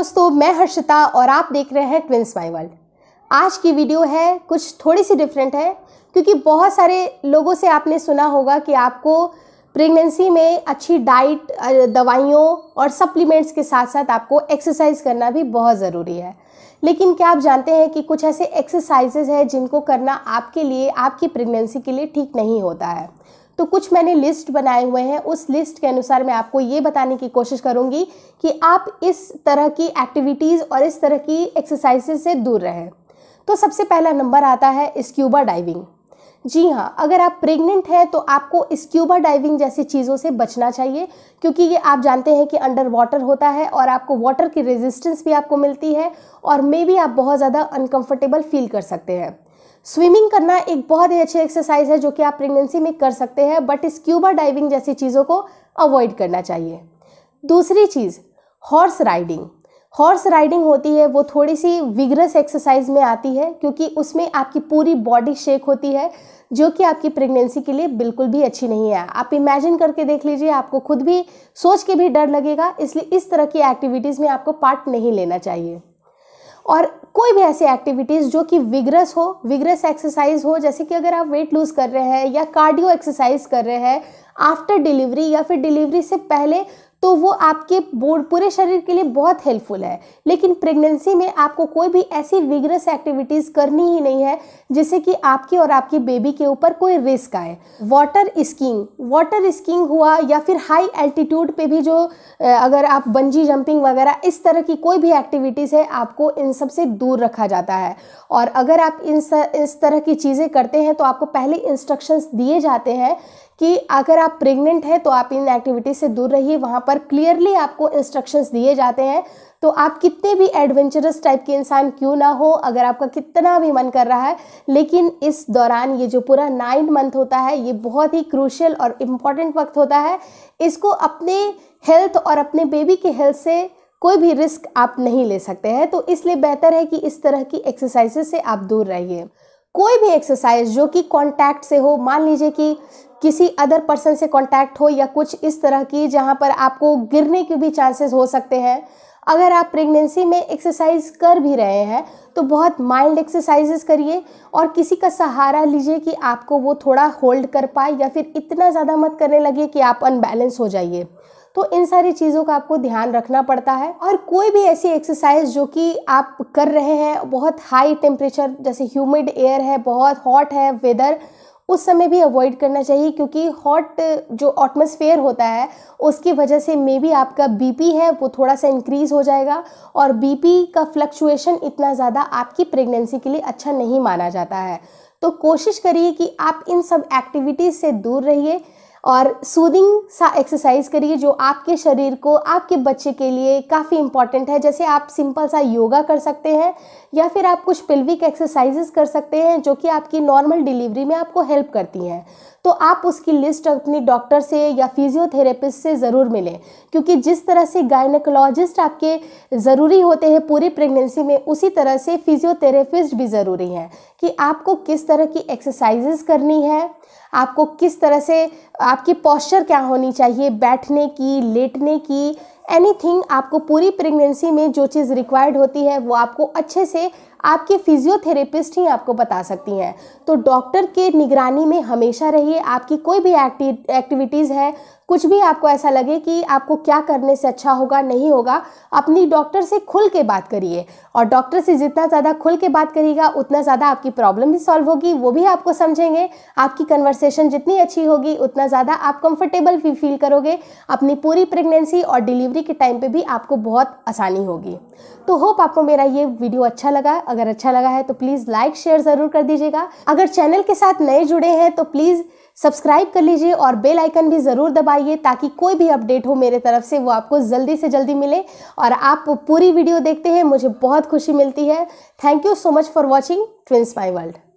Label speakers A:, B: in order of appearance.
A: दोस्तों मैं हर्षिता और आप देख रहे हैं ट्विंस माई वर्ल्ड आज की वीडियो है कुछ थोड़ी सी डिफरेंट है क्योंकि बहुत सारे लोगों से आपने सुना होगा कि आपको प्रेगनेंसी में अच्छी डाइट दवाइयों और सप्लीमेंट्स के साथ साथ आपको एक्सरसाइज करना भी बहुत ज़रूरी है लेकिन क्या आप जानते हैं कि कुछ ऐसे एक्सरसाइजेज हैं जिनको करना आपके लिए आपकी प्रेगनेंसी के लिए ठीक नहीं होता है तो कुछ मैंने लिस्ट बनाए हुए हैं उस लिस्ट के अनुसार मैं आपको ये बताने की कोशिश करूँगी कि आप इस तरह की एक्टिविटीज़ और इस तरह की एक्सरसाइजेज से दूर रहें तो सबसे पहला नंबर आता है स्क्यूबा डाइविंग जी हाँ अगर आप प्रेग्नेंट हैं तो आपको स्क्यूबा डाइविंग जैसी चीज़ों से बचना चाहिए क्योंकि ये आप जानते हैं कि अंडर वाटर होता है और आपको वाटर की रेजिस्टेंस भी आपको मिलती है और मे भी आप बहुत ज़्यादा अनकंफर्टेबल फील कर सकते हैं स्विमिंग करना एक बहुत ही अच्छी एक्सरसाइज है जो कि आप प्रेगनेंसी में कर सकते हैं बट स्क्यूबा डाइविंग जैसी चीज़ों को अवॉइड करना चाहिए दूसरी चीज़ हॉर्स राइडिंग हॉर्स राइडिंग होती है वो थोड़ी सी विगरस एक्सरसाइज में आती है क्योंकि उसमें आपकी पूरी बॉडी शेक होती है जो कि आपकी प्रेगनेंसी के लिए बिल्कुल भी अच्छी नहीं है आप इमेजिन करके देख लीजिए आपको खुद भी सोच के भी डर लगेगा इसलिए इस तरह की एक्टिविटीज़ में आपको पार्ट नहीं लेना चाहिए और कोई भी ऐसी एक्टिविटीज़ जो कि विग्रस हो विग्रस एक्सरसाइज हो जैसे कि अगर आप वेट लूज़ कर रहे हैं या कार्डियो एक्सरसाइज कर रहे हैं आफ्टर डिलीवरी या फिर डिलीवरी से पहले तो वो आपके पूरे शरीर के लिए बहुत हेल्पफुल है लेकिन प्रेगनेंसी में आपको कोई भी ऐसी विगरस एक्टिविटीज़ करनी ही नहीं है जिससे कि आपके और आपके बेबी के ऊपर कोई रिस्क आए वाटर स्कीइंग वाटर स्कीइंग हुआ या फिर हाई एल्टीट्यूड पे भी जो अगर आप बंजी जंपिंग वगैरह इस तरह की कोई भी एक्टिविटीज़ है आपको इन सब से दूर रखा जाता है और अगर आप इन इस तरह की चीज़ें करते हैं तो आपको पहले इंस्ट्रक्शंस दिए जाते हैं कि अगर आप प्रेग्नेंट हैं तो आप इन एक्टिविटीज़ से दूर रहिए वहाँ पर पर क्लियरली आपको इंस्ट्रक्शंस दिए जाते हैं तो आप कितने भी एडवेंचरस टाइप के इंसान क्यों ना हो अगर आपका कितना भी मन कर रहा है लेकिन इस दौरान ये जो पूरा नाइन मंथ होता है ये बहुत ही क्रूशल और इम्पॉर्टेंट वक्त होता है इसको अपने हेल्थ और अपने बेबी के हेल्थ से कोई भी रिस्क आप नहीं ले सकते हैं तो इसलिए बेहतर है कि इस तरह की एक्सरसाइज से आप दूर रहिए कोई भी एक्सरसाइज जो कि कांटेक्ट से हो मान लीजिए कि किसी अदर पर्सन से कांटेक्ट हो या कुछ इस तरह की जहाँ पर आपको गिरने के भी चांसेस हो सकते हैं अगर आप प्रेगनेंसी में एक्सरसाइज कर भी रहे हैं तो बहुत माइल्ड एक्सरसाइजेस करिए और किसी का सहारा लीजिए कि आपको वो थोड़ा होल्ड कर पाए या फिर इतना ज़्यादा मत करने लगे कि आप अनबैलेंस हो जाइए तो इन सारी चीज़ों का आपको ध्यान रखना पड़ता है और कोई भी ऐसी एक्सरसाइज जो कि आप कर रहे हैं बहुत हाई टेम्परेचर जैसे ह्यूमिड एयर है बहुत हॉट है वेदर उस समय भी अवॉइड करना चाहिए क्योंकि हॉट जो एटमोसफेयर होता है उसकी वजह से मे बी आपका बीपी है वो थोड़ा सा इंक्रीज़ हो जाएगा और बीपी का फ्लक्चुएशन इतना ज़्यादा आपकी प्रेगनेंसी के लिए अच्छा नहीं माना जाता है तो कोशिश करिए कि आप इन सब एक्टिविटीज़ से दूर रहिए और सूदिंग सा एक्सरसाइज करिए जो आपके शरीर को आपके बच्चे के लिए काफ़ी इम्पॉर्टेंट है जैसे आप सिंपल सा योगा कर सकते हैं या फिर आप कुछ पिल्विक एक्सरसाइजेस कर सकते हैं जो कि आपकी नॉर्मल डिलीवरी में आपको हेल्प करती हैं तो आप उसकी लिस्ट अपनी डॉक्टर से या फिजियोथेरेपिस्ट से ज़रूर मिलें क्योंकि जिस तरह से गायनकोलॉजिस्ट आपके ज़रूरी होते हैं पूरी प्रेगनेंसी में उसी तरह से फिजियोथेरेपिस्ट भी ज़रूरी हैं कि आपको किस तरह की एक्सरसाइजेस करनी है आपको किस तरह से आपकी पॉस्चर क्या होनी चाहिए बैठने की लेटने की एनीथिंग आपको पूरी प्रेगनेंसी में जो चीज़ रिक्वायर्ड होती है वो आपको अच्छे से आपके फिजियोथेरेपिस्ट ही आपको बता सकती हैं तो डॉक्टर के निगरानी में हमेशा रहिए आपकी कोई भी एक्टिविटीज़ है कुछ भी आपको ऐसा लगे कि आपको क्या करने से अच्छा होगा नहीं होगा अपनी डॉक्टर से खुल के बात करिए और डॉक्टर से जितना ज़्यादा खुल के बात करिएगा उतना ज़्यादा आपकी प्रॉब्लम भी सॉल्व होगी वो भी आपको समझेंगे आपकी कन्वर्सेशन जितनी अच्छी होगी उतना ज़्यादा आप कंफर्टेबल भी फील करोगे अपनी पूरी प्रेगनेंसी और डिलीवरी के टाइम पर भी आपको बहुत आसानी होगी तो होप आपको मेरा ये वीडियो अच्छा लगा अगर अच्छा लगा है तो प्लीज़ लाइक शेयर ज़रूर कर दीजिएगा अगर चैनल के साथ नए जुड़े हैं तो प्लीज़ सब्सक्राइब कर लीजिए और बेल आइकन भी ज़रूर दबाइए ताकि कोई भी अपडेट हो मेरे तरफ से वो आपको जल्दी से जल्दी मिले और आप पूरी वीडियो देखते हैं मुझे बहुत खुशी मिलती है thank you so much for watching twins my world